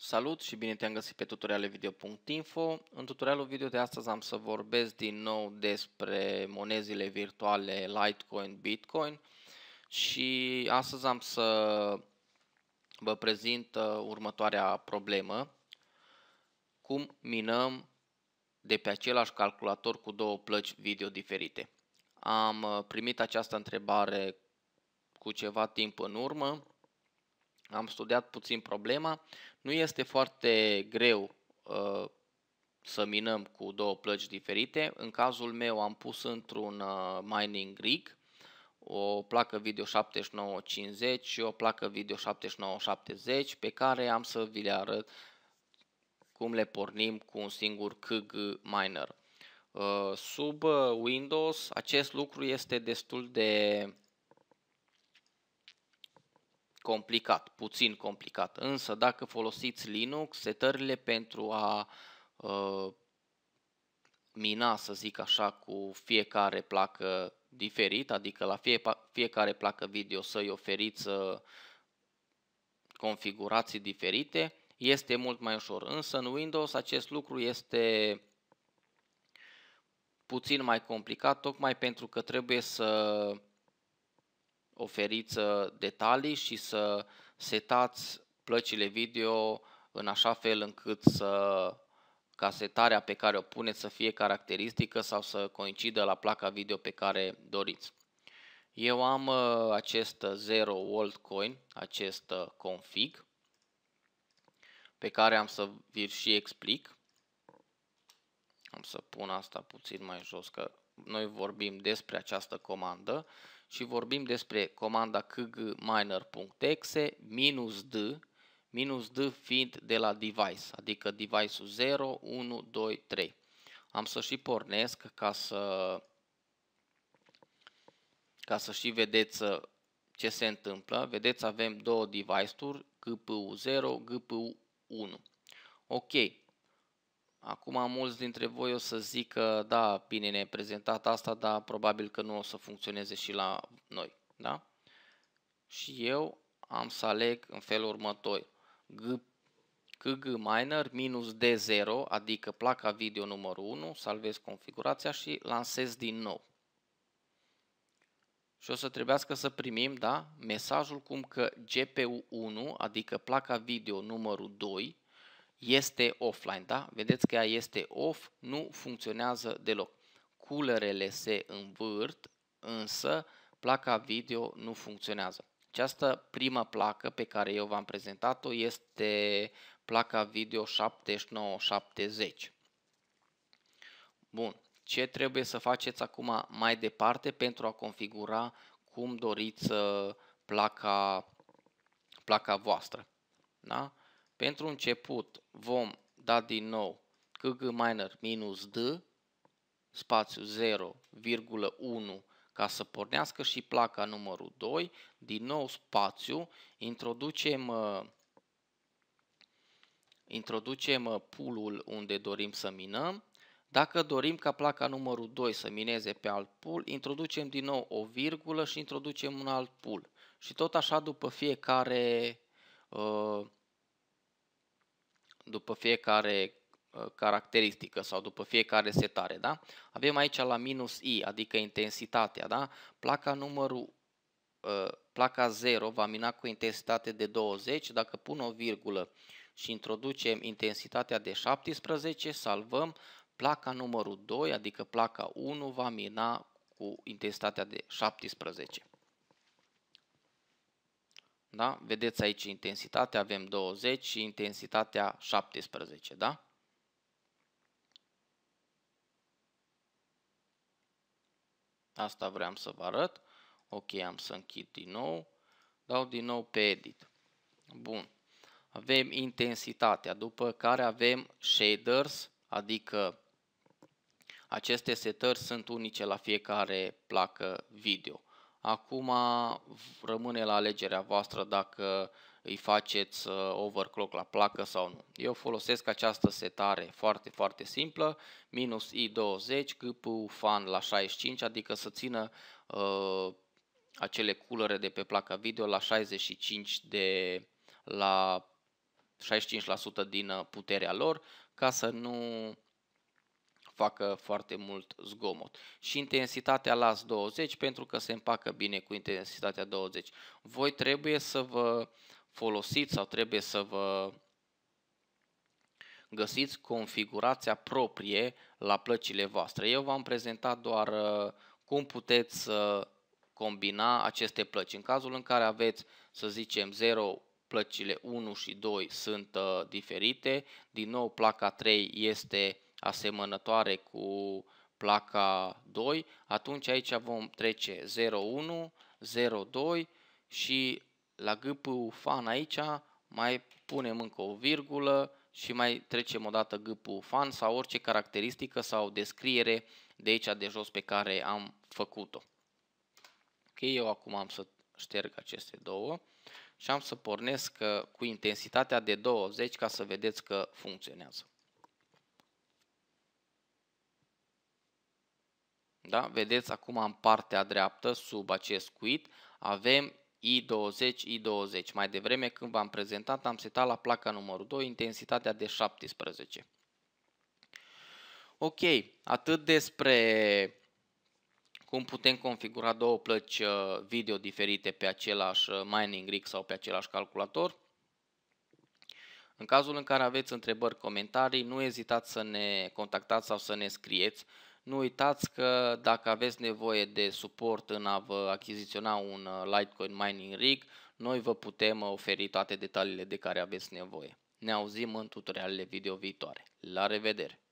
Salut și bine te-am găsit pe tutorialevideo.info. În tutorialul video de astăzi am să vorbesc din nou despre monezile virtuale Litecoin, Bitcoin și astăzi am să vă prezint uh, următoarea problemă. Cum minăm de pe același calculator cu două plăci video diferite. Am uh, primit această întrebare cu ceva timp în urmă am studiat puțin problema. Nu este foarte greu uh, să minăm cu două plăci diferite. În cazul meu am pus într-un uh, mining rig o placă video 7950 și o placă video 7970 pe care am să vi le arăt cum le pornim cu un singur KG miner. Uh, sub uh, Windows acest lucru este destul de complicat, puțin complicat. Însă dacă folosiți Linux, setările pentru a uh, mina, să zic așa, cu fiecare placă diferit, adică la fie, fiecare placă video să-i oferiți uh, configurații diferite, este mult mai ușor. Însă în Windows acest lucru este puțin mai complicat, tocmai pentru că trebuie să oferiți uh, detalii și să setați plăcile video în așa fel încât să ca setarea pe care o puneți să fie caracteristică sau să coincidă la placa video pe care doriți. Eu am uh, acest zero world coin acest uh, config, pe care am să vi și explic. Am să pun asta puțin mai jos, că noi vorbim despre această comandă și vorbim despre comanda kgminer.exe minus d, minus d fiind de la device, adică device-ul 0, 1, 2, 3. Am să și pornesc ca să, ca să și vedeți uh, ce se întâmplă. Vedeți, avem două device-uri, GPU 0, GPU 1. Ok, Acum mulți dintre voi o să zică, da, bine ne-ai prezentat asta, dar probabil că nu o să funcționeze și la noi. Da? Și eu am să aleg în felul următor. G, KG Miner minus D0, adică placa video numărul 1, salvez configurația și lansez din nou. Și o să trebuiască să primim, da, mesajul cum că GPU 1, adică placa video numărul 2, este offline, da? Vedeți că ea este off, nu funcționează deloc. Culerele se învârt, însă placa video nu funcționează. Această prima placă pe care eu v-am prezentat-o este placa video 7970. Bun, ce trebuie să faceți acum mai departe pentru a configura cum doriți uh, placa, placa voastră. Da? Pentru început vom da din nou KG minor minus D, spațiu 0,1 ca să pornească și placa numărul 2, din nou spațiu, introducem, uh, introducem uh, pulul unde dorim să minăm, dacă dorim ca placa numărul 2 să mineze pe alt pul, introducem din nou o virgulă și introducem un alt pul. Și tot așa după fiecare uh, după fiecare uh, caracteristică sau după fiecare setare, da? Avem aici la minus I, adică intensitatea, da? Placa numărul uh, placa 0 va mina cu intensitate de 20, dacă pun o virgulă și introducem intensitatea de 17, salvăm, placa numărul 2, adică placa 1, va mina cu intensitatea de 17. Da? Vedeți aici intensitatea, avem 20 și intensitatea 17, da? Asta vreau să vă arăt. Ok, am să închid din nou. Dau din nou pe edit. Bun. Avem intensitatea, după care avem shaders, adică aceste setări sunt unice la fiecare placă video. Acum rămâne la alegerea voastră dacă îi faceți uh, overclock la placă sau nu. Eu folosesc această setare foarte, foarte simplă, minus i20, GPU fan la 65, adică să țină uh, acele culere de pe placa video la 65 de la 65% din uh, puterea lor ca să nu facă foarte mult zgomot. Și intensitatea las 20 pentru că se împacă bine cu intensitatea 20. Voi trebuie să vă folosiți sau trebuie să vă găsiți configurația proprie la plăcile voastre. Eu v-am prezentat doar uh, cum puteți să uh, combina aceste plăci. În cazul în care aveți, să zicem, 0, plăcile 1 și 2 sunt uh, diferite, din nou placa 3 este asemănătoare cu placa 2, atunci aici vom trece 01, 02 și la gâpul fan aici mai punem încă o virgulă și mai trecem o dată gâpul fan sau orice caracteristică sau descriere de aici de jos pe care am făcut-o. Ok, eu acum am să șterg aceste două și am să pornesc uh, cu intensitatea de 20 ca să vedeți că funcționează. Da? Vedeți acum în partea dreaptă, sub acest quit, avem I20, I20. Mai devreme când v-am prezentat, am setat la placa numărul 2 intensitatea de 17. Ok, atât despre cum putem configura două plăci uh, video diferite pe același uh, Mining Rig sau pe același calculator. În cazul în care aveți întrebări, comentarii, nu ezitați să ne contactați sau să ne scrieți. Nu uitați că dacă aveți nevoie de suport în a vă achiziționa un uh, Litecoin Mining Rig, noi vă putem uh, oferi toate detaliile de care aveți nevoie. Ne auzim în tutorialele video viitoare. La revedere!